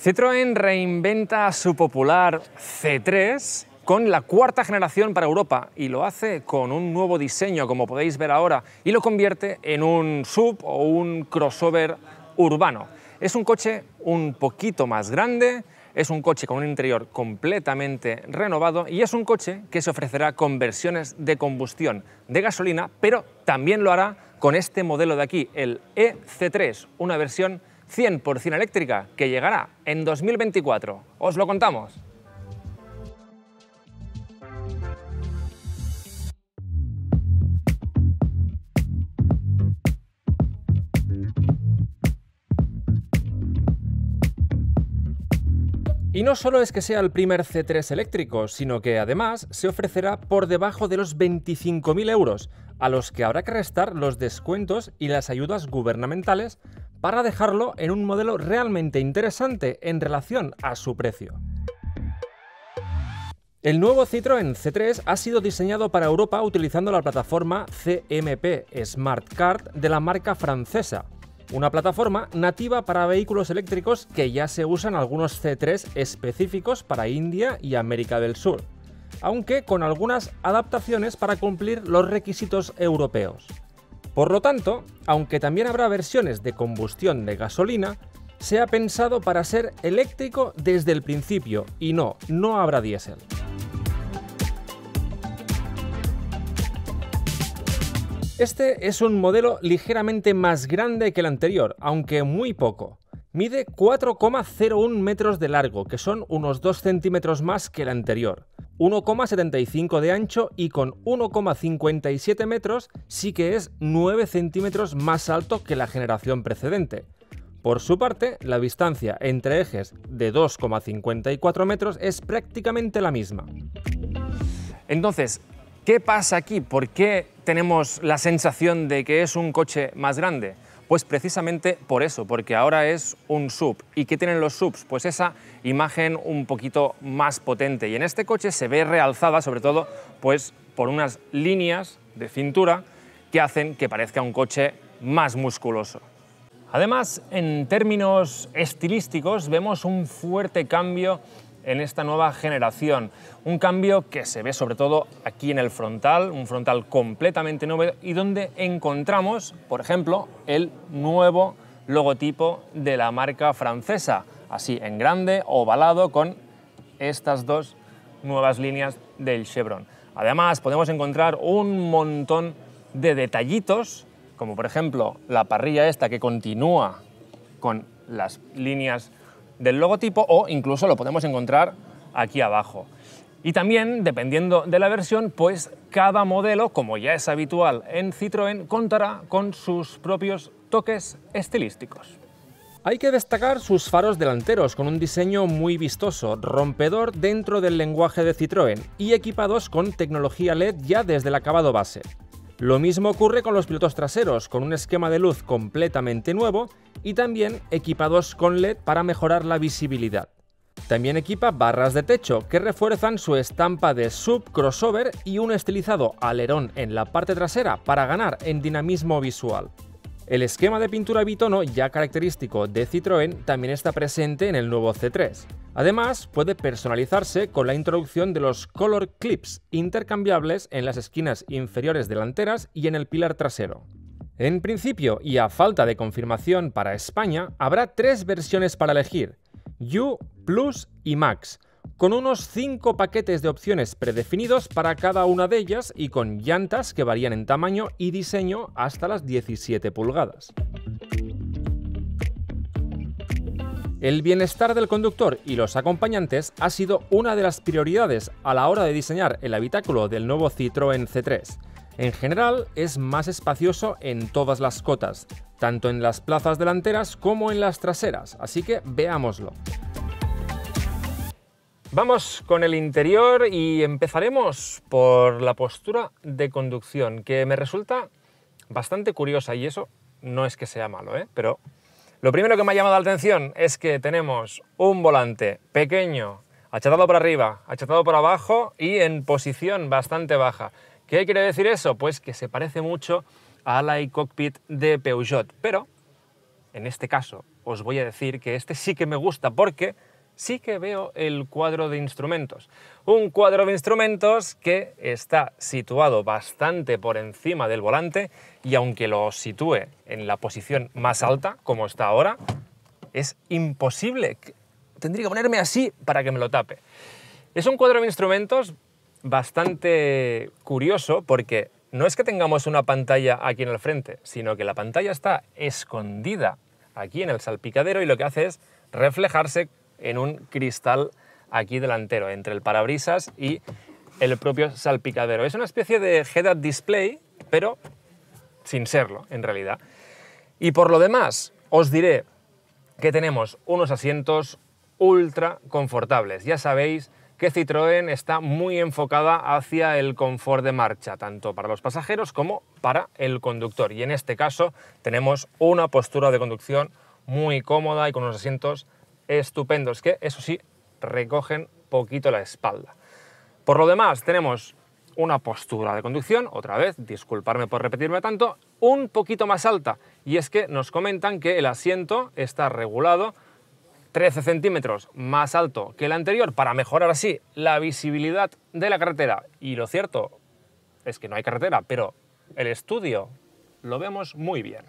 Citroën reinventa su popular C3 con la cuarta generación para Europa y lo hace con un nuevo diseño, como podéis ver ahora, y lo convierte en un sub o un crossover urbano. Es un coche un poquito más grande, es un coche con un interior completamente renovado y es un coche que se ofrecerá con versiones de combustión de gasolina, pero también lo hará con este modelo de aquí, el EC3, una versión 100% eléctrica que llegará en 2024. Os lo contamos. Y no solo es que sea el primer C3 eléctrico, sino que además se ofrecerá por debajo de los 25.000 euros, a los que habrá que restar los descuentos y las ayudas gubernamentales para dejarlo en un modelo realmente interesante en relación a su precio. El nuevo Citroën C3 ha sido diseñado para Europa utilizando la plataforma CMP Smart Card de la marca francesa, una plataforma nativa para vehículos eléctricos que ya se usan algunos C3 específicos para India y América del Sur, aunque con algunas adaptaciones para cumplir los requisitos europeos. Por lo tanto, aunque también habrá versiones de combustión de gasolina, se ha pensado para ser eléctrico desde el principio y no, no habrá diésel. Este es un modelo ligeramente más grande que el anterior, aunque muy poco. Mide 4,01 metros de largo, que son unos 2 centímetros más que el anterior. 1,75 de ancho y con 1,57 metros sí que es 9 centímetros más alto que la generación precedente. Por su parte, la distancia entre ejes de 2,54 metros es prácticamente la misma. Entonces, ¿qué pasa aquí? ¿Por qué tenemos la sensación de que es un coche más grande? Pues precisamente por eso, porque ahora es un sub. ¿Y qué tienen los subs? Pues esa imagen un poquito más potente. Y en este coche se ve realzada, sobre todo, pues por unas líneas de cintura que hacen que parezca un coche más musculoso. Además, en términos estilísticos, vemos un fuerte cambio en esta nueva generación. Un cambio que se ve sobre todo aquí en el frontal, un frontal completamente nuevo y donde encontramos, por ejemplo, el nuevo logotipo de la marca francesa, así en grande, ovalado, con estas dos nuevas líneas del Chevron. Además, podemos encontrar un montón de detallitos, como por ejemplo la parrilla esta que continúa con las líneas del logotipo o incluso lo podemos encontrar aquí abajo. Y también, dependiendo de la versión, pues cada modelo, como ya es habitual en Citroën, contará con sus propios toques estilísticos. Hay que destacar sus faros delanteros con un diseño muy vistoso, rompedor dentro del lenguaje de Citroën y equipados con tecnología LED ya desde el acabado base. Lo mismo ocurre con los pilotos traseros, con un esquema de luz completamente nuevo y también equipados con LED para mejorar la visibilidad. También equipa barras de techo que refuerzan su estampa de sub crossover y un estilizado alerón en la parte trasera para ganar en dinamismo visual. El esquema de pintura bitono, ya característico de Citroën, también está presente en el nuevo C3. Además, puede personalizarse con la introducción de los color clips intercambiables en las esquinas inferiores delanteras y en el pilar trasero. En principio, y a falta de confirmación para España, habrá tres versiones para elegir, U, Plus y Max, con unos 5 paquetes de opciones predefinidos para cada una de ellas y con llantas que varían en tamaño y diseño hasta las 17 pulgadas. El bienestar del conductor y los acompañantes ha sido una de las prioridades a la hora de diseñar el habitáculo del nuevo Citroën C3. En general es más espacioso en todas las cotas, tanto en las plazas delanteras como en las traseras, así que veámoslo. Vamos con el interior y empezaremos por la postura de conducción, que me resulta bastante curiosa y eso no es que sea malo, ¿eh? pero lo primero que me ha llamado la atención es que tenemos un volante pequeño, achatado por arriba, achatado por abajo y en posición bastante baja. ¿Qué quiere decir eso? Pues que se parece mucho a la cockpit de Peugeot, pero en este caso os voy a decir que este sí que me gusta porque sí que veo el cuadro de instrumentos. Un cuadro de instrumentos que está situado bastante por encima del volante y aunque lo sitúe en la posición más alta, como está ahora, es imposible. Tendría que ponerme así para que me lo tape. Es un cuadro de instrumentos bastante curioso porque no es que tengamos una pantalla aquí en el frente, sino que la pantalla está escondida aquí en el salpicadero y lo que hace es reflejarse en un cristal aquí delantero, entre el parabrisas y el propio salpicadero. Es una especie de head-up display, pero sin serlo, en realidad. Y por lo demás, os diré que tenemos unos asientos ultra confortables. Ya sabéis que Citroën está muy enfocada hacia el confort de marcha, tanto para los pasajeros como para el conductor. Y en este caso tenemos una postura de conducción muy cómoda y con unos asientos estupendo es que, eso sí, recogen poquito la espalda. Por lo demás, tenemos una postura de conducción, otra vez, disculparme por repetirme tanto, un poquito más alta. Y es que nos comentan que el asiento está regulado 13 centímetros más alto que el anterior para mejorar así la visibilidad de la carretera. Y lo cierto es que no hay carretera, pero el estudio lo vemos muy bien.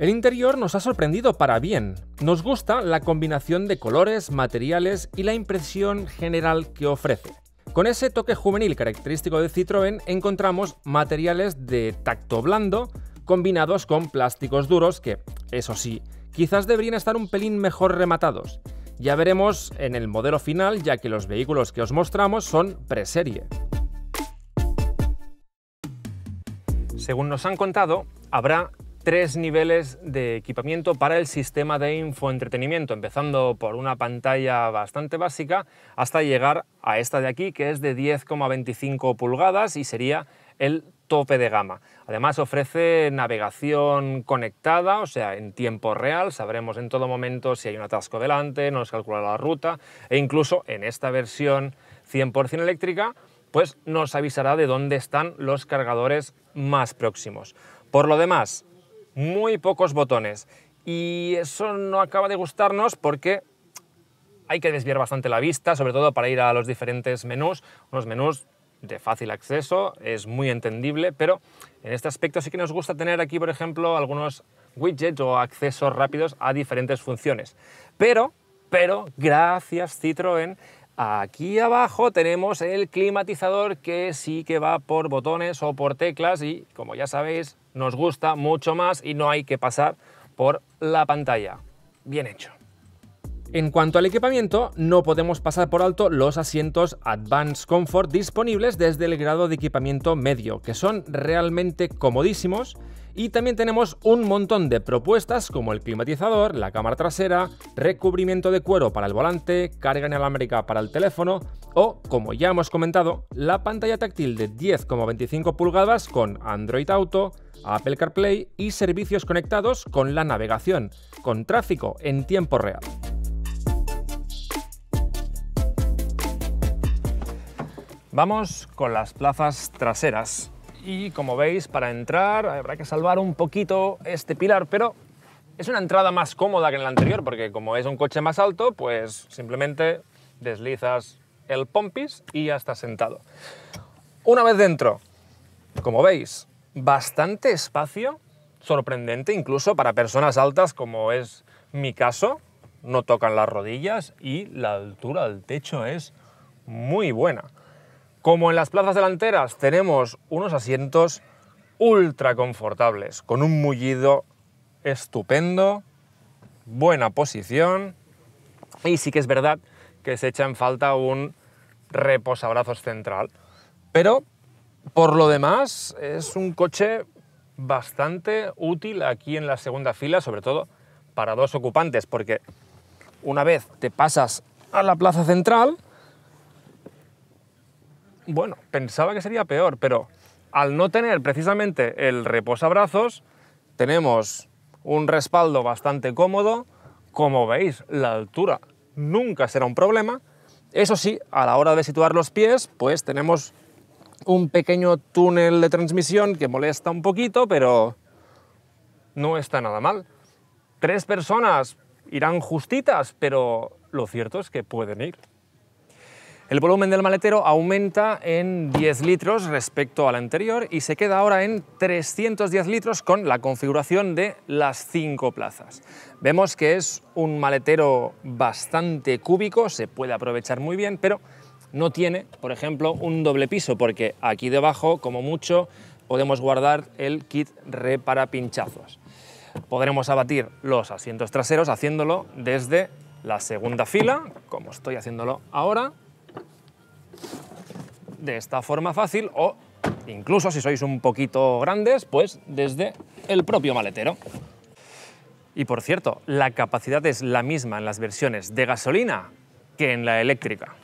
El interior nos ha sorprendido para bien. Nos gusta la combinación de colores, materiales y la impresión general que ofrece. Con ese toque juvenil característico de Citroën encontramos materiales de tacto blando combinados con plásticos duros que, eso sí, quizás deberían estar un pelín mejor rematados. Ya veremos en el modelo final ya que los vehículos que os mostramos son preserie. Según nos han contado, habrá tres niveles de equipamiento para el sistema de infoentretenimiento, empezando por una pantalla bastante básica hasta llegar a esta de aquí, que es de 10,25 pulgadas y sería el tope de gama. Además ofrece navegación conectada, o sea, en tiempo real, sabremos en todo momento si hay un atasco delante, nos calculará la ruta e incluso en esta versión 100% eléctrica, pues nos avisará de dónde están los cargadores más próximos. Por lo demás, muy pocos botones. Y eso no acaba de gustarnos porque hay que desviar bastante la vista, sobre todo para ir a los diferentes menús, unos menús de fácil acceso, es muy entendible, pero en este aspecto sí que nos gusta tener aquí, por ejemplo, algunos widgets o accesos rápidos a diferentes funciones. Pero, pero, gracias Citroën, Aquí abajo tenemos el climatizador que sí que va por botones o por teclas y como ya sabéis nos gusta mucho más y no hay que pasar por la pantalla. Bien hecho. En cuanto al equipamiento, no podemos pasar por alto los asientos Advanced Comfort disponibles desde el grado de equipamiento medio, que son realmente comodísimos y también tenemos un montón de propuestas como el climatizador, la cámara trasera, recubrimiento de cuero para el volante, carga inalámbrica para el teléfono o, como ya hemos comentado, la pantalla táctil de 10,25 pulgadas con Android Auto, Apple CarPlay y servicios conectados con la navegación, con tráfico en tiempo real. Vamos con las plazas traseras y como veis para entrar habrá que salvar un poquito este pilar, pero es una entrada más cómoda que en la anterior porque como es un coche más alto pues simplemente deslizas el pompis y ya estás sentado. Una vez dentro, como veis, bastante espacio, sorprendente incluso para personas altas como es mi caso, no tocan las rodillas y la altura del techo es muy buena. Como en las plazas delanteras tenemos unos asientos ultra confortables, con un mullido estupendo, buena posición y sí que es verdad que se echa en falta un reposabrazos central. Pero por lo demás es un coche bastante útil aquí en la segunda fila, sobre todo para dos ocupantes, porque una vez te pasas a la plaza central, bueno, pensaba que sería peor, pero al no tener precisamente el reposabrazos, tenemos un respaldo bastante cómodo. Como veis, la altura nunca será un problema. Eso sí, a la hora de situar los pies, pues tenemos un pequeño túnel de transmisión que molesta un poquito, pero no está nada mal. Tres personas irán justitas, pero lo cierto es que pueden ir. El volumen del maletero aumenta en 10 litros respecto al anterior y se queda ahora en 310 litros con la configuración de las 5 plazas. Vemos que es un maletero bastante cúbico, se puede aprovechar muy bien, pero no tiene, por ejemplo, un doble piso, porque aquí debajo, como mucho, podemos guardar el kit repara pinchazos. Podremos abatir los asientos traseros haciéndolo desde la segunda fila, como estoy haciéndolo ahora, de esta forma fácil o incluso si sois un poquito grandes, pues desde el propio maletero. Y por cierto, la capacidad es la misma en las versiones de gasolina que en la eléctrica.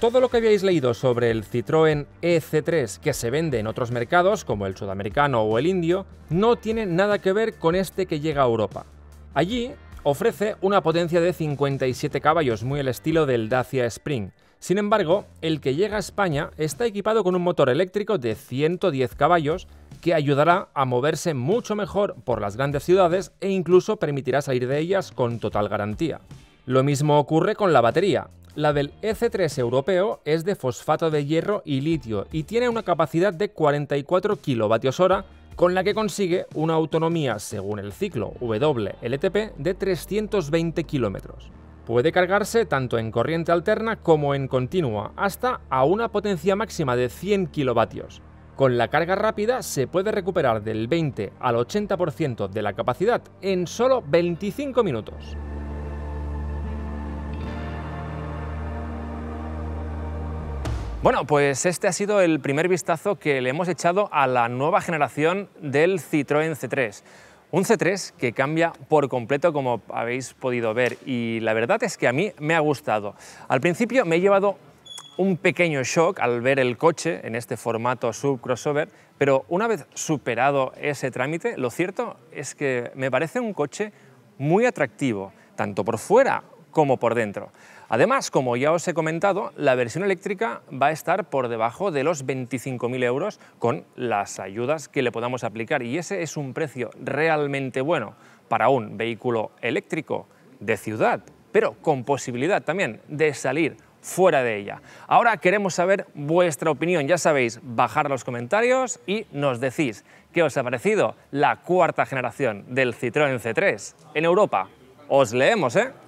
Todo lo que habíais leído sobre el Citroën EC3 que se vende en otros mercados, como el sudamericano o el indio, no tiene nada que ver con este que llega a Europa. Allí, Ofrece una potencia de 57 caballos, muy el estilo del Dacia Spring. Sin embargo, el que llega a España está equipado con un motor eléctrico de 110 caballos que ayudará a moverse mucho mejor por las grandes ciudades e incluso permitirá salir de ellas con total garantía. Lo mismo ocurre con la batería. La del EC3 europeo es de fosfato de hierro y litio y tiene una capacidad de 44 kWh con la que consigue una autonomía, según el ciclo WLTP, de 320 kilómetros. Puede cargarse tanto en corriente alterna como en continua, hasta a una potencia máxima de 100 kilovatios. Con la carga rápida se puede recuperar del 20 al 80% de la capacidad en solo 25 minutos. Bueno, pues este ha sido el primer vistazo que le hemos echado a la nueva generación del Citroën C3. Un C3 que cambia por completo como habéis podido ver y la verdad es que a mí me ha gustado. Al principio me he llevado un pequeño shock al ver el coche en este formato subcrossover, pero una vez superado ese trámite, lo cierto es que me parece un coche muy atractivo, tanto por fuera como por dentro. Además, como ya os he comentado, la versión eléctrica va a estar por debajo de los 25.000 euros con las ayudas que le podamos aplicar y ese es un precio realmente bueno para un vehículo eléctrico de ciudad, pero con posibilidad también de salir fuera de ella. Ahora queremos saber vuestra opinión, ya sabéis, bajar los comentarios y nos decís qué os ha parecido la cuarta generación del Citroën C3 en Europa. Os leemos, ¿eh?